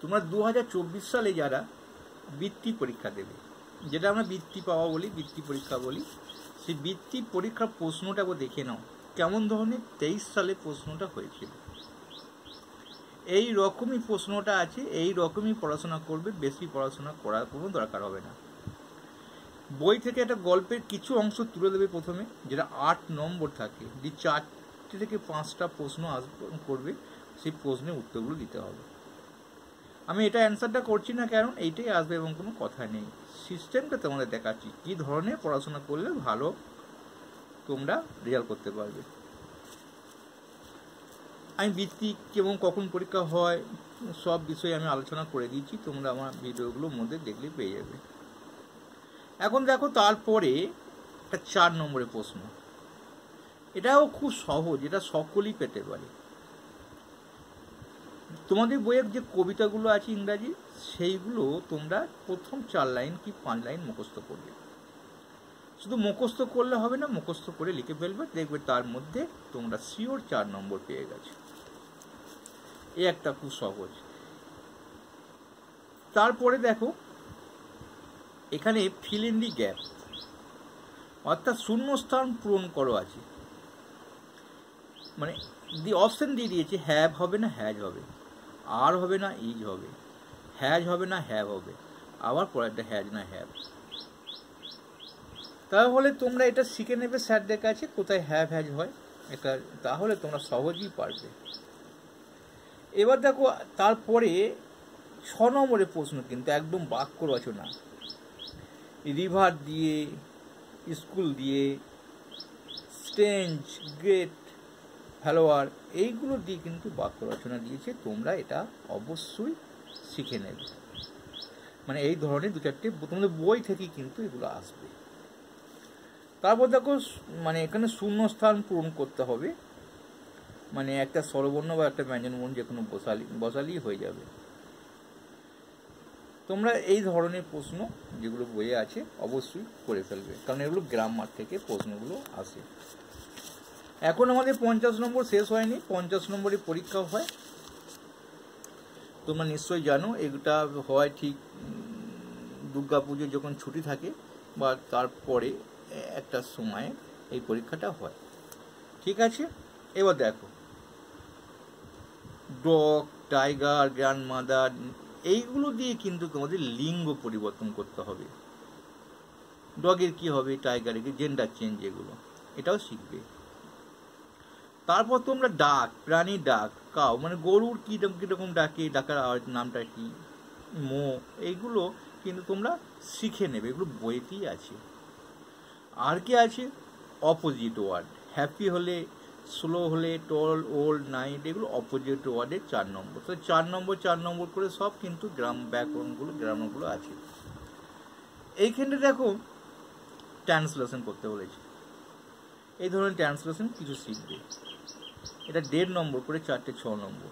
তোমরা দু সালে যারা বৃত্তি পরীক্ষা দেবে যেটা আমরা বৃত্তি পাওয়া বলি বৃত্তি পরীক্ষা বলি সেই বৃত্তি পরীক্ষার প্রশ্নটা দেখে নাও কেমন ধরনের তেইশ সালে প্রশ্নটা হয়েছিল এই রকমই প্রশ্নটা আছে এই রকমই পড়াশোনা করবে বেশি পড়াশোনা করার কোনো দরকার হবে না বই থেকে একটা গল্পের কিছু অংশ তুলে দেবে প্রথমে যেটা আট নম্বর থাকে দি চারটে থেকে পাঁচটা প্রশ্ন আস করবে সেই প্রশ্নের উত্তরগুলো দিতে হবে আমি এটা অ্যান্সারটা করছি না কারণ এইটাই আসবে এবং কোনো কথা নেই সিস্টেমটা তোমাদের দেখাচ্ছি কী ধরনের পড়াশোনা করলে ভালো তোমরা রেজাল্ট করতে পারবে আমি বৃত্তি এবং কখন পরীক্ষা হয় সব বিষয়ে আমি আলোচনা করে দিয়েছি তোমরা আমার ভিডিওগুলোর মধ্যে দেখলে পেয়ে যাবে এখন দেখো তারপরে একটা চার নম্বরের প্রশ্ন এটাও খুব সহজ এটা সকলেই পেতে পারে তোমাদের বইয়ের যে কবিতাগুলো আছে ইংরাজি সেইগুলো তোমরা প্রথম চার লাইন কি পাঁচ লাইন মুখস্থ করবে শুধু মুখস্থ করলে হবে না মুখস্থ করে লিখে ফেলবে দেখবে তার মধ্যে তোমরা শিওর চার নম্বর পেয়ে গেছো এ একটা খুব সহজ তারপরে দেখো এখানে ফিল ইন দি গ্যাপ অর্থাৎ শূন্যস্থান পূরণ করো আছে মানে দি অপশন দিয়ে দিয়েছে হ্যাভ হবে না হ্যাজ হবে আর হবে না ইজ হবে হ্যাজ হবে না হ্যাভ হবে আবার পরেরটা হ্যাজ না হ্যাভ তাহলে তোমরা এটা শিখে নেবে স্যারদের কাছে কোথায় হ্যাভ হ্যাজ হয় এটা তাহলে তোমরা সহজেই পারবে এবার দেখো তারপরে ছ নম্বরের প্রশ্ন কিন্তু একদম বাক্য রচনা রিভার দিয়ে স্কুল দিয়ে স্টেঞ্জ গেট ফেলোয়ার এইগুলো দিয়ে কিন্তু বাক্য রচনা দিয়েছে তোমরা এটা অবশ্যই শিখে নেবে মানে এই ধরনের দু চারটে তোমাদের বই থেকে কিন্তু এগুলো আসবে তারপর দেখো মানে এখানে শূন্যস্থান পূরণ করতে হবে মানে একটা স্বরবর্ণ বা একটা ব্যঞ্জনবর্ণ যে কোনো বসালি বসালি হয়ে যাবে তোমরা এই ধরনের প্রশ্ন যেগুলো বইয়ে আছে অবশ্যই করে ফেলবে কারণ এগুলো গ্রামার থেকে প্রশ্নগুলো আসে এখন আমাদের পঞ্চাশ নম্বর শেষ হয়নি পঞ্চাশ নম্বরই পরীক্ষা হয় তোমরা নিশ্চয়ই জানো এটা হয় ঠিক দুর্গাপুজো যখন ছুটি থাকে বা তারপরে একটা সময়ে এই পরীক্ষাটা হয় ঠিক আছে এবার দেখো ডগ টাইগার গ্র্যান্ড মাদার এইগুলো দিয়ে কিন্তু তোমাদের লিঙ্গ পরিবর্তন করতে হবে ডগের কি হবে টাইগারের জেন্ডার চেঞ্জ এগুলো এটাও শিখবে তারপর তোমরা ডাক প্রাণী ডাক কাউ মানে গরুর কীরকম কীরকম ডাকে ডাকার নামটা কী মো এইগুলো কিন্তু তোমরা শিখে নেবে এগুলো বইতেই আছে আর কি আছে অপোজিট ওয়ার্ড হ্যাপি হলে স্লো হলে টল ওল্ড নাইট এগুলো অপোজিট ওয়ার্ডের চার নম্বর তো চার নম্বর চার নম্বর করে সব কিন্তু গ্রাম ব্যাকরণগুলো গ্রামগুলো আছে এইখানে দেখো ট্রান্সলেশন করতে বলেছে এই ধরনের ট্রান্সলেশন কিছু শিখবে এটা দেড় নম্বর করে চারটে ছ নম্বর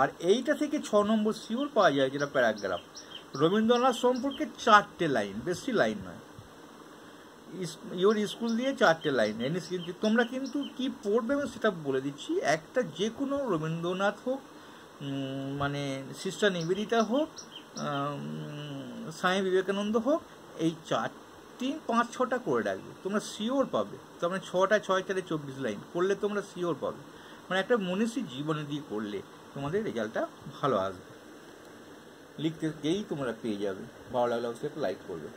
আর এইটা থেকে ছ নম্বর শিওর পাওয়া যায় যেটা প্যারাগ্রাফ রবীন্দ্রনাথ সম্পর্কে চারটে লাইন বেশি লাইন নয় ইওর স্কুল দিয়ে চারটে লাইন এনিস তোমরা কিন্তু কি পড়বে আমি সেটা বলে দিচ্ছি একটা যে কোনো রবীন্দ্রনাথ হোক মানে সিস্টার নিবেদিতা হোক স্বামী বিবেকানন্দ হোক এই চারটি পাঁচ ছটা করে রাখবে তোমরা শিওর পাবে তোমরা মানে ছটা ছয় চারে চব্বিশ লাইন করলে তোমরা শিওর পাবে মানে একটা মনীষী জীবনে দিয়ে করলে তোমাদের রেজাল্টটা ভালো আসবে লিখতে গেলেই তোমরা পেয়ে যাবে ভালো লাগলে অবশ্যই লাইক করবে